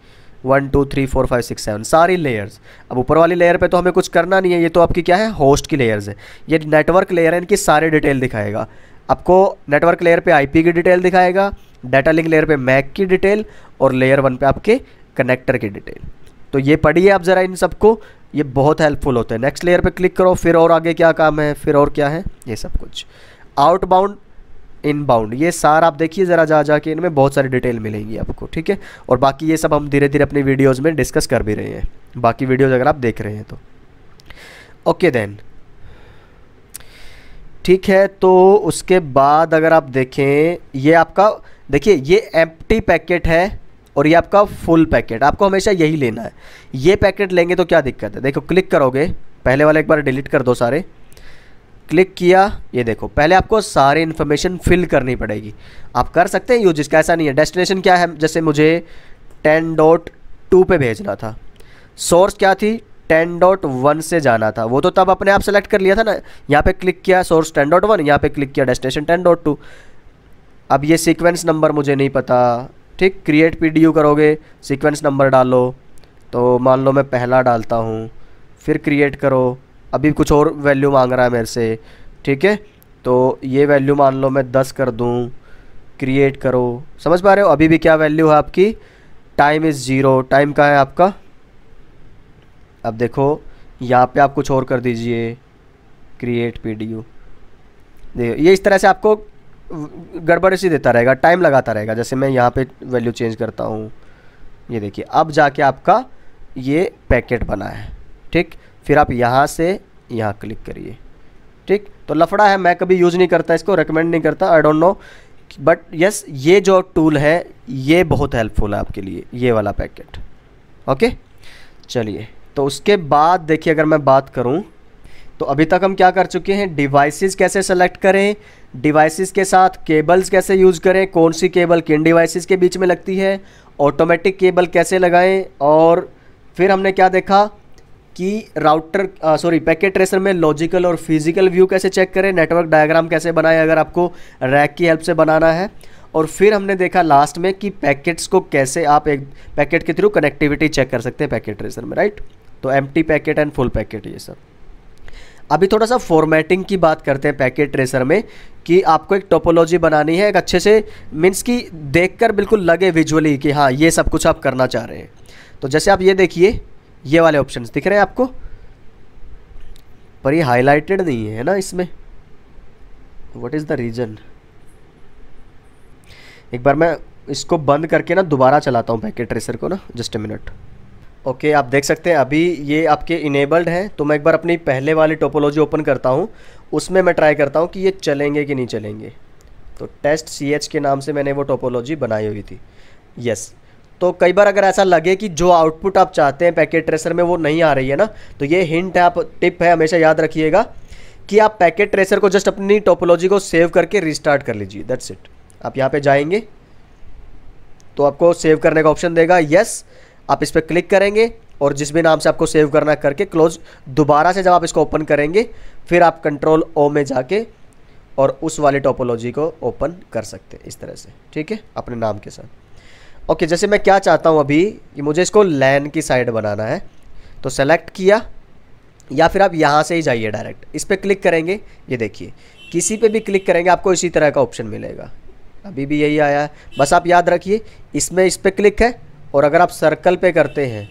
one two three four five six seven सारी लेयर्स अब ऊपर वाली लेयर पे तो हमें कुछ करना नहीं है ये तो आपकी क्या है होस्ट की लेयर्स है ये नेटवर्क लेयर है इनकी सारी डिटेल दिखाएगा आपको नेटवर्क लेयर पे आईपी की डिटेल दिखाएगा डाटा लिंक लेयर पे मैक की डिटेल और लेयर वन पे आपके कनेक्टर की डिटेल तो ये पढ़िए आप ज़रा इन सबको ये बहुत हेल्पफुल होते हैं नेक्स्ट लेयर पर क्लिक करो फिर और आगे क्या काम है फिर और क्या है ये सब कुछ आउटबाउंड इनबाउंड ये सारा आप देखिए ज़रा जा जाके इनमें बहुत सारी डिटेल मिलेंगी आपको ठीक है और बाकी ये सब हम धीरे धीरे अपनी वीडियोज़ में डिस्कस कर भी रहे हैं बाकी वीडियोज़ अगर आप देख रहे हैं तो ओके देन ठीक है तो उसके बाद अगर आप देखें ये आपका देखिए ये एम्प्टी पैकेट है और ये आपका फुल पैकेट आपको हमेशा यही लेना है ये पैकेट लेंगे तो क्या दिक्कत है देखो क्लिक करोगे पहले वाले एक बार डिलीट कर दो सारे क्लिक किया ये देखो पहले आपको सारे इन्फॉर्मेशन फिल करनी पड़ेगी आप कर सकते हैं यूज इसका ऐसा नहीं है डेस्टिनेशन क्या है जैसे मुझे टेन डॉट टू पर भेजना था सोर्स क्या थी टेन डॉट वन से जाना था वो तो तब अपने आप सेलेक्ट कर लिया था ना यहाँ पे क्लिक किया सोर्स टेन डॉट वन यहाँ पे क्लिक किया डेस्टिनेशन टेन डॉट टू अब ये सिक्वेंस नंबर मुझे नहीं पता ठीक क्रिएट पी करोगे सिक्वेंस नंबर डालो तो मान लो मैं पहला डालता हूँ फिर क्रिएट करो अभी कुछ और वैल्यू मांग रहा है मेरे से ठीक है तो ये वैल्यू मान लो मैं दस कर दूँ क्रिएट करो समझ पा रहे हो अभी भी क्या वैल्यू है आपकी टाइम इज़ ज़ीरो टाइम का है आपका अब देखो यहाँ पे आप कुछ और कर दीजिए क्रिएट पी डी यू देखो ये इस तरह से आपको गड़बड़ सी देता रहेगा टाइम लगाता रहेगा जैसे मैं यहाँ पे वैल्यू चेंज करता हूँ ये देखिए अब जाके आपका ये पैकेट बना है ठीक फिर आप यहाँ से यहाँ क्लिक करिए ठीक तो लफड़ा है मैं कभी यूज़ नहीं करता इसको रिकमेंड नहीं करता I don't know but yes ये जो टूल है ये बहुत हेल्पफुल है आपके लिए ये वाला पैकेट ओके चलिए तो उसके बाद देखिए अगर मैं बात करूँ तो अभी तक हम क्या कर चुके हैं डिवाइसेस कैसे सेलेक्ट करें डिवाइसेस के साथ केबल्स कैसे यूज़ करें कौन सी केबल किन डिवाइसेस के बीच में लगती है ऑटोमेटिक केबल कैसे लगाएं और फिर हमने क्या देखा कि राउटर सॉरी पैकेट ट्रेसर में लॉजिकल और फिजिकल व्यू कैसे चेक करें नेटवर्क डायग्राम कैसे बनाएं अगर आपको रैक की हेल्प से बनाना है और फिर हमने देखा लास्ट में कि पैकेट्स को कैसे आप एक पैकेट के थ्रू कनेक्टिविटी चेक कर सकते हैं पैकेट ट्रेसर में राइट तो एम पैकेट एंड फुल पैकेट ये सब अभी थोड़ा सा फॉर्मेटिंग की बात करते हैं पैकेट ट्रेसर में कि आपको एक टोपोलॉजी बनानी है एक अच्छे से मीन्स कि देखकर बिल्कुल लगे विजुअली कि हाँ ये सब कुछ आप करना चाह रहे हैं तो जैसे आप ये देखिए ये वाले ऑप्शंस दिख रहे हैं आपको पर ये हाईलाइटेड नहीं है ना इसमें व्हाट इज़ द रीज़न एक बार मैं इसको बंद करके ना दोबारा चलाता हूँ पैकेट ट्रेसर को ना जस्ट ए मिनट ओके आप देख सकते हैं अभी ये आपके इनेबल्ड हैं तो मैं एक बार अपनी पहले वाली टोपोलॉजी ओपन करता हूँ उसमें मैं ट्राई करता हूँ कि ये चलेंगे कि नहीं चलेंगे तो टेस्ट सी के नाम से मैंने वो टोपोलॉजी बनाई हुई थी यस yes, तो कई बार अगर ऐसा लगे कि जो आउटपुट आप चाहते हैं पैकेट ट्रेसर में वो नहीं आ रही है ना तो ये हिंट है आप टिप है हमेशा याद रखिएगा कि आप पैकेट ट्रेसर को जस्ट अपनी टोपोलॉजी को सेव करके रिस्टार्ट कर लीजिए दैट्स इट आप यहाँ पे जाएंगे तो आपको सेव करने का ऑप्शन देगा यस आप इस पर क्लिक करेंगे और जिस भी नाम से आपको सेव करना करके क्लोज दोबारा से जब आप इसको ओपन करेंगे फिर आप कंट्रोल ओ में जाके और उस वाले टोपोलॉजी को ओपन कर सकते हैं इस तरह से ठीक है अपने नाम के साथ ओके okay, जैसे मैं क्या चाहता हूँ अभी कि मुझे इसको लैन की साइड बनाना है तो सेलेक्ट किया या फिर आप यहाँ से ही जाइए डायरेक्ट इस पर क्लिक करेंगे ये देखिए किसी पे भी क्लिक करेंगे आपको इसी तरह का ऑप्शन मिलेगा अभी भी यही आया है बस आप याद रखिए इसमें इस पर क्लिक है और अगर आप सर्कल पे करते हैं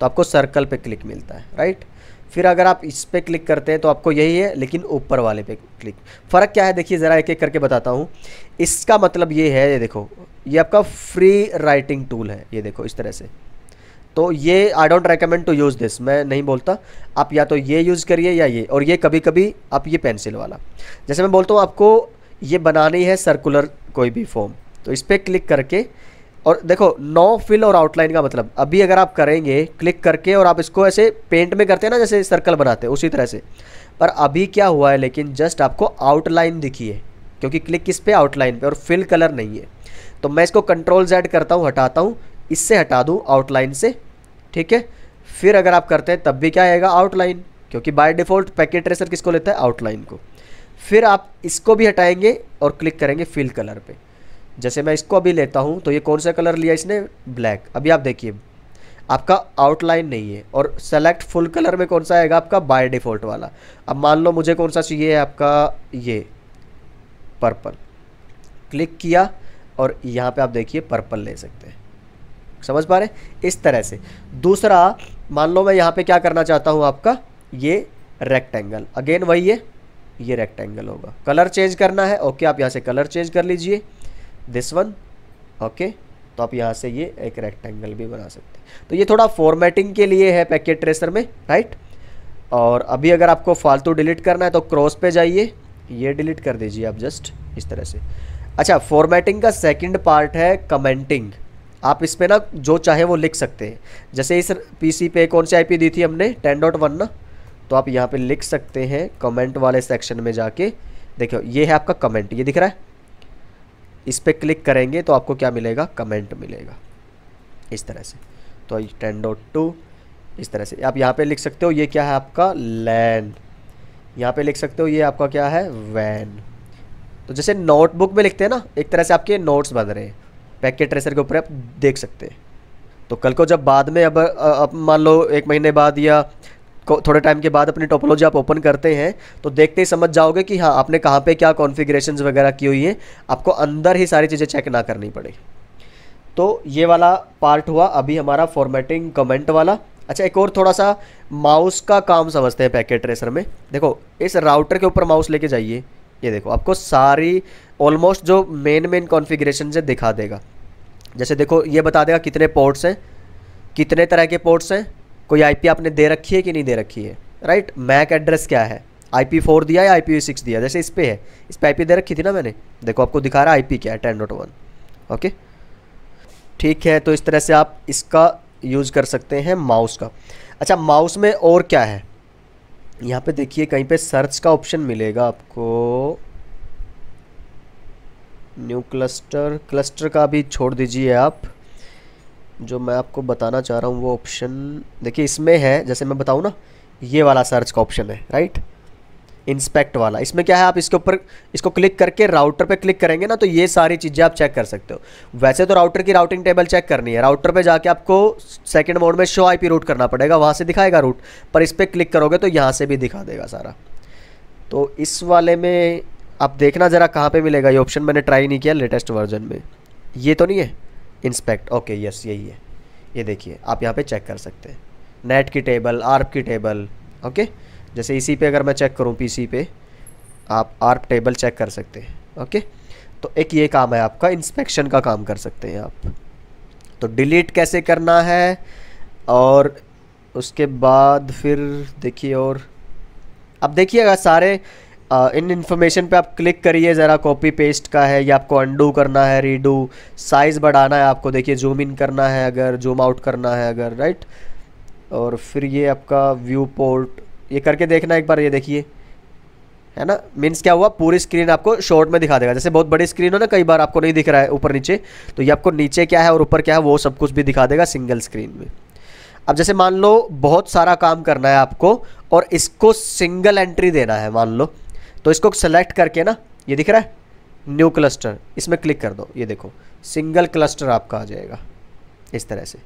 तो आपको सर्कल पे क्लिक मिलता है राइट फिर अगर आप इस पर क्लिक करते हैं तो आपको यही है लेकिन ऊपर वाले पे क्लिक फ़र्क क्या है देखिए ज़रा एक एक करके बताता हूँ इसका मतलब ये है ये देखो ये आपका फ्री राइटिंग टूल है ये देखो इस तरह से तो ये I don't recommend to use this मैं नहीं बोलता आप या तो ये यूज़ करिए या ये और ये कभी कभी आप ये पेंसिल वाला जैसे मैं बोलता हूँ आपको ये बनानी है सर्कुलर कोई भी फॉर्म तो इस पर क्लिक करके और देखो नो फिल और आउटलाइन का मतलब अभी अगर आप करेंगे क्लिक करके और आप इसको ऐसे पेंट में करते हैं ना जैसे सर्कल बनाते हैं उसी तरह से पर अभी क्या हुआ है लेकिन जस्ट आपको आउटलाइन दिखी है क्योंकि क्लिक किस पे आउटलाइन पे और फिल कलर नहीं है तो मैं इसको कंट्रोल जेड करता हूँ हटाता हूँ इससे हटा दूँ आउटलाइन से ठीक है फिर अगर आप करते हैं तब भी क्या आएगा आउटलाइन क्योंकि बाय डिफ़ॉल्ट पैकेट ट्रेसर किसको लेता है आउटलाइन को फिर आप इसको भी हटाएंगे और क्लिक करेंगे फिल कलर पर जैसे मैं इसको अभी लेता हूँ तो ये कौन सा कलर लिया इसने ब्लैक अभी आप देखिए आपका आउटलाइन नहीं है और सेलेक्ट फुल कलर में कौन सा आएगा आपका बाय डिफ़ॉल्ट वाला अब मान लो मुझे कौन सा चाहिए आपका ये पर्पल क्लिक किया और यहाँ पे आप देखिए पर्पल ले सकते हैं समझ पा रहे इस तरह से दूसरा मान लो मैं यहाँ पे क्या करना चाहता हूँ आपका ये रेक्टेंगल अगेन वही है ये रेक्टेंगल होगा कलर चेंज करना है ओके आप यहाँ से कलर चेंज कर लीजिए दिस वन ओके तो आप यहाँ से ये एक रेक्टेंगल भी बना सकते हैं तो ये थोड़ा फॉर्मेटिंग के लिए है पैकेट ट्रेसर में राइट और अभी अगर आपको फालतू डिलीट करना है तो क्रॉस पे जाइए ये डिलीट कर दीजिए आप जस्ट इस तरह से अच्छा फॉर्मेटिंग का सेकंड पार्ट है कमेंटिंग आप इस पर ना जो चाहे वो लिख सकते हैं जैसे इस सी पे कौन सी पी दी थी हमने टेन डॉट वन ना तो आप यहाँ पे लिख सकते हैं कमेंट वाले सेक्शन में जाके देखो ये है आपका कमेंट ये दिख रहा है इस पर क्लिक करेंगे तो आपको क्या मिलेगा कमेंट मिलेगा इस तरह से तो टेन डॉट टू इस तरह से आप यहाँ पे लिख सकते हो ये क्या है आपका लैन यहाँ पे लिख सकते हो ये आपका क्या है वैन तो जैसे नोटबुक में लिखते हैं ना एक तरह से आपके नोट्स बन रहे हैं पैकेट ट्रेसर के ऊपर आप देख सकते हैं तो कल को जब बाद में अब, अब मान लो एक महीने बाद या को थोड़े टाइम के बाद अपनी टोपोलॉजी आप ओपन करते हैं तो देखते ही समझ जाओगे कि हाँ आपने कहाँ पे क्या कॉन्फ़िगरेशंस वगैरह की हुई है आपको अंदर ही सारी चीज़ें चेक ना करनी पड़े तो ये वाला पार्ट हुआ अभी हमारा फॉर्मेटिंग कमेंट वाला अच्छा एक और थोड़ा सा माउस का काम समझते हैं पैकेट ट्रेसर में देखो इस राउटर के ऊपर माउस लेके जाइए ये देखो आपको सारी ऑलमोस्ट जो मेन मेन कॉन्फ़िगरेशन है दिखा देगा जैसे देखो ये बता देगा कितने पोर्ट्स हैं कितने तरह के पोर्ट्स हैं कोई आईपी आपने दे रखी है कि नहीं दे रखी है राइट मैक एड्रेस क्या है आई पी फोर दिया या आई पी सिक्स दिया जैसे इस पर है इस पर आई पी दे रखी थी ना मैंने देखो आपको दिखा रहा है आई पी क्या है टेन डॉट वन ओके ठीक है तो इस तरह से आप इसका यूज़ कर सकते हैं माउस का अच्छा माउस में और क्या है यहाँ पे देखिए कहीं पे सर्च का ऑप्शन मिलेगा आपको न्यू क्लस्टर क्लस्टर का भी छोड़ दीजिए आप जो मैं आपको बताना चाह रहा हूँ वो ऑप्शन देखिए इसमें है जैसे मैं बताऊँ ना ये वाला सर्च का ऑप्शन है राइट इंस्पेक्ट वाला इसमें क्या है आप इसके ऊपर इसको क्लिक करके राउटर पे क्लिक करेंगे ना तो ये सारी चीज़ें आप चेक कर सकते हो वैसे तो राउटर की राउटिंग टेबल चेक करनी है राउटर पे जाके आपको सेकंड मोड में शो आईपी रूट करना पड़ेगा वहाँ से दिखाएगा रूट पर इस पर क्लिक करोगे तो यहाँ से भी दिखा देगा सारा तो इस वाले में आप देखना ज़रा कहाँ पर मिलेगा ये ऑप्शन मैंने ट्राई नहीं किया लेटेस्ट वर्जन में ये तो नहीं है इंस्पेक्ट ओके यस यही है ये देखिए आप यहाँ पे चेक कर सकते हैं नेट की टेबल आर्प की टेबल ओके जैसे इसी पे अगर मैं चेक करूँ पीसी पे आप आर्प टेबल चेक कर सकते हैं ओके तो एक ये काम है आपका इंस्पेक्शन का काम कर सकते हैं आप तो डिलीट कैसे करना है और उसके बाद फिर देखिए और अब देखिएगा सारे इन इन्फॉर्मेशन पे आप क्लिक करिए ज़रा कॉपी पेस्ट का है या आपको अंडू करना है रीडू साइज़ बढ़ाना है आपको देखिए जूम इन करना है अगर जूम आउट करना है अगर राइट और फिर ये आपका व्यू पोर्ट ये करके देखना एक बार ये देखिए है ना मीन्स क्या हुआ पूरी स्क्रीन आपको शॉर्ट में दिखा देगा जैसे बहुत बड़ी स्क्रीन हो ना कई बार आपको नहीं दिख रहा है ऊपर नीचे तो ये आपको नीचे क्या है और ऊपर क्या है वो सब कुछ भी दिखा देगा सिंगल स्क्रीन में अब जैसे मान लो बहुत सारा काम करना है आपको और इसको सिंगल एंट्री देना है मान लो तो इसको सेलेक्ट करके ना ये दिख रहा है न्यू क्लस्टर इसमें क्लिक कर दो ये देखो सिंगल क्लस्टर आपका आ जाएगा इस तरह से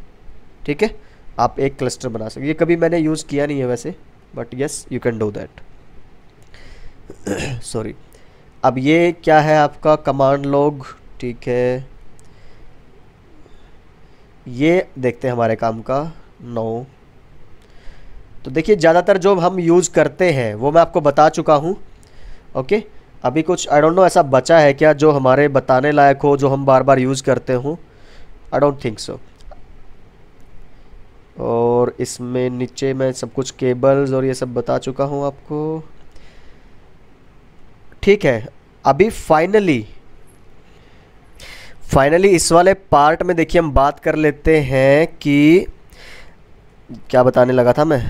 ठीक है आप एक क्लस्टर बना सकते ये कभी मैंने यूज़ किया नहीं है वैसे but yes you can do that sorry अब ये क्या है आपका कमांड लॉग ठीक है ये देखते हैं हमारे काम का नौ no. तो देखिए ज़्यादातर जो हम यूज़ करते हैं वो मैं आपको बता चुका हूँ ओके अभी कुछ आई डोंट नो ऐसा बचा है क्या जो हमारे बताने लायक हो जो हम बार बार यूज़ करते हों आई डोंट थिंक सो और इसमें नीचे मैं सब कुछ केबल्स और ये सब बता चुका हूँ आपको ठीक है अभी फाइनली फाइनली इस वाले पार्ट में देखिए हम बात कर लेते हैं कि क्या बताने लगा था मैं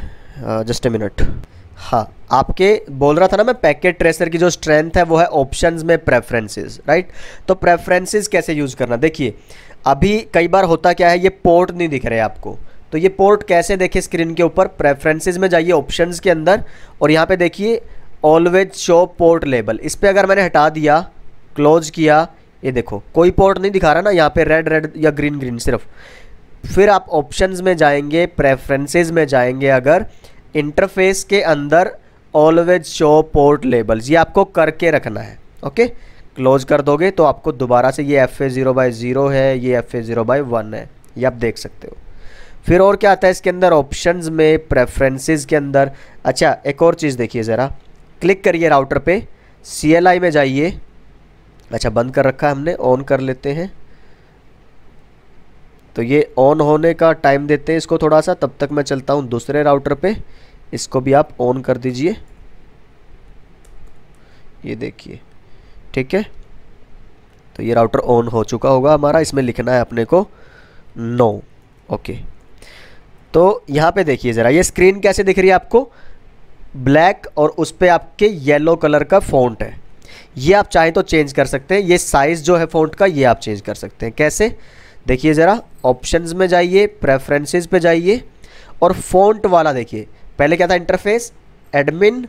जस्ट ए मिनट हाँ आपके बोल रहा था ना मैं पैकेट ट्रेसर की जो स्ट्रेंथ है वो है ऑप्शंस में प्रेफरेंसेस राइट तो प्रेफरेंसेस कैसे यूज़ करना देखिए अभी कई बार होता क्या है ये पोर्ट नहीं दिख रहे आपको तो ये पोर्ट कैसे देखे स्क्रीन के ऊपर प्रेफरेंसेस में जाइए ऑप्शन के अंदर और यहाँ पर देखिए ऑलवेज शो पोर्ट लेबल इस पर अगर मैंने हटा दिया क्लोज किया ये देखो कोई पोर्ट नहीं दिखा रहा ना यहाँ पे रेड रेड या ग्रीन ग्रीन सिर्फ फिर आप ऑप्शंस में जाएंगे प्रेफरेंसेस में जाएंगे अगर इंटरफेस के अंदर ऑलवेज शो पोर्ट लेबल्स ये आपको करके रखना है ओके क्लोज कर दोगे तो आपको दोबारा से ये F A zero by zero है ये F A zero by one है ये आप देख सकते हो फिर और क्या आता है इसके अंदर ऑप्शंस में प्रेफरेंसेस के अंदर अच्छा एक और चीज़ देखिए ज़रा क्लिक करिए राउटर पे सी में जाइए अच्छा बंद कर रखा है हमने ऑन कर लेते हैं तो ये ऑन होने का टाइम देते हैं इसको थोड़ा सा तब तक मैं चलता हूँ दूसरे राउटर पे इसको भी आप ऑन कर दीजिए ये देखिए ठीक है तो ये राउटर ऑन हो चुका होगा हमारा इसमें लिखना है अपने को नो ओके तो यहाँ पे देखिए ज़रा ये स्क्रीन कैसे दिख रही है आपको ब्लैक और उस पर आपके येलो कलर का फ़ॉन्ट है ये आप चाहें तो चेंज कर सकते हैं ये साइज़ जो है फ़ॉन्ट का ये आप चेंज कर सकते हैं कैसे देखिए ज़रा ऑप्शंस में जाइए प्रेफरेंसेस पे जाइए और फ़ॉन्ट वाला देखिए पहले क्या था इंटरफेस एडमिन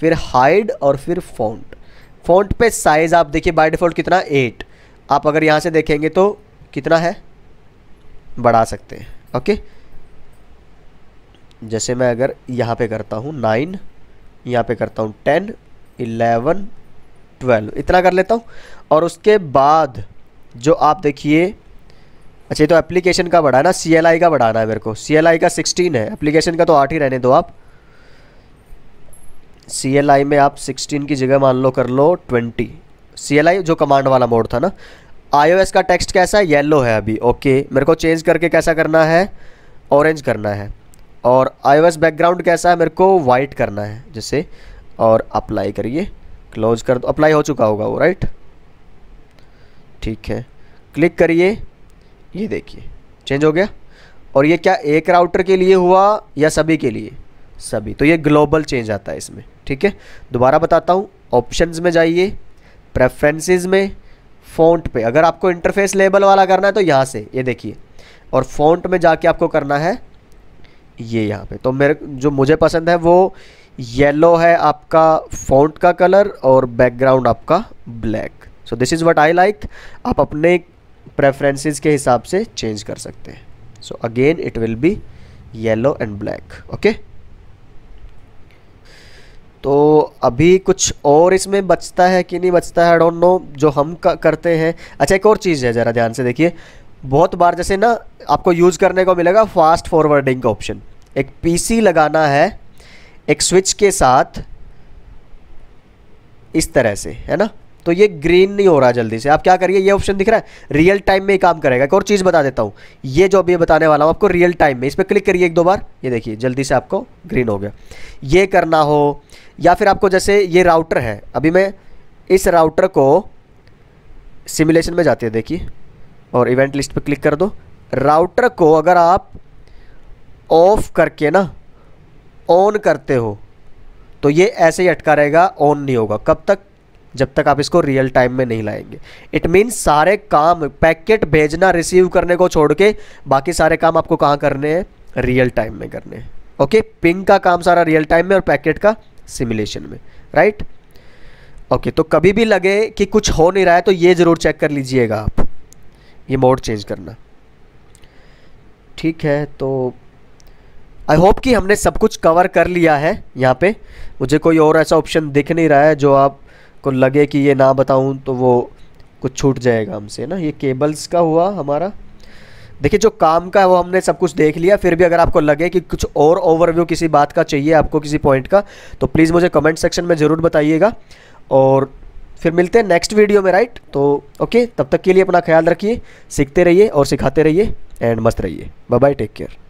फिर हाइड और फिर फ़ॉन्ट फ़ॉन्ट पे साइज़ आप देखिए बाय डिफ़ॉल्ट कितना एट आप अगर यहाँ से देखेंगे तो कितना है बढ़ा सकते हैं ओके जैसे मैं अगर यहाँ पे करता हूँ नाइन यहाँ पे करता हूँ टेन इलेवन ट्वेल्व इतना कर लेता हूँ और उसके बाद जो आप देखिए अच्छा तो एप्लीकेशन का बढ़ाना सी एल आई का बढ़ाना है मेरे को सी एल आई का सिक्सटीन है एप्लीकेशन का तो आठ ही रहने दो आप सी एल आई में आप सिक्सटीन की जगह मान लो कर लो ट्वेंटी सी एल आई जो कमांड वाला मोड था ना आई का टेक्स्ट कैसा है येलो है अभी ओके मेरे को चेंज करके कैसा करना है ऑरेंज करना है और आई बैकग्राउंड कैसा है मेरे को वाइट करना है जैसे और अप्लाई करिए क्लोज कर दो अप्लाई हो चुका होगा वो राइट ठीक है क्लिक करिए ये देखिए चेंज हो गया और ये क्या एक राउटर के लिए हुआ या सभी के लिए सभी तो ये ग्लोबल चेंज आता है इसमें ठीक है दोबारा बताता हूँ ऑप्शंस में जाइए प्रेफरेंसेस में फ़ॉन्ट पे अगर आपको इंटरफेस लेबल वाला करना है तो यहाँ से ये देखिए और फ़ॉन्ट में जाके आपको करना है ये यहाँ पे तो मेरे जो मुझे पसंद है वो येलो है आपका फ़ॉन्ट का कलर और बैकग्राउंड आपका black so this is what I like आप अपने प्रेफरेंसेस के हिसाब से चेंज कर सकते हैं so again it will be yellow and black okay तो अभी कुछ और इसमें बचता है कि नहीं बचता है डोंट नो जो हम करते हैं अच्छा एक और चीज़ है ज़रा ध्यान से देखिए बहुत बार जैसे ना आपको यूज़ करने को मिलेगा फास्ट फॉरवर्डिंग का ऑप्शन एक पीसी लगाना है एक स्विच के साथ इस तरह से है ना तो ये ग्रीन नहीं हो रहा जल्दी से आप क्या करिए ये ऑप्शन दिख रहा है रियल टाइम में ही काम करेगा एक और चीज़ बता देता हूँ ये जो अभी बताने वाला हूँ आपको रियल टाइम में इस पर क्लिक करिए एक दो बार ये देखिए जल्दी से आपको ग्रीन हो गया ये करना हो या फिर आपको जैसे ये राउटर है अभी मैं इस राउटर को सिमुलेशन में जाते हैं देखिए और इवेंट लिस्ट पर क्लिक कर दो राउटर को अगर आप ऑफ करके ना ऑन करते हो तो ये ऐसे ही अटका रहेगा ऑन नहीं होगा कब तक जब तक आप इसको रियल टाइम में नहीं लाएंगे इट मीन्स सारे काम पैकेट भेजना रिसीव करने को छोड़ के बाकी सारे काम आपको कहाँ करने हैं रियल टाइम में करने हैं ओके पिंग का काम सारा रियल टाइम में और पैकेट का सिमुलेशन में राइट ओके तो कभी भी लगे कि कुछ हो नहीं रहा है तो ये ज़रूर चेक कर लीजिएगा आप ये मोड चेंज करना ठीक है तो आई होप कि हमने सब कुछ कवर कर लिया है यहाँ पे मुझे कोई और ऐसा ऑप्शन दिख नहीं रहा है जो आप को लगे कि ये ना बताऊँ तो वो कुछ छूट जाएगा हमसे ना ये केबल्स का हुआ हमारा देखिए जो काम का है वो हमने सब कुछ देख लिया फिर भी अगर आपको लगे कि कुछ और ओवरव्यू किसी बात का चाहिए आपको किसी पॉइंट का तो प्लीज़ मुझे कमेंट सेक्शन में ज़रूर बताइएगा और फिर मिलते हैं नेक्स्ट वीडियो में राइट तो ओके तब तक के लिए अपना ख्याल रखिए सीखते रहिए और सिखाते रहिए एंड मस्त रहिए बाय बाय टेक केयर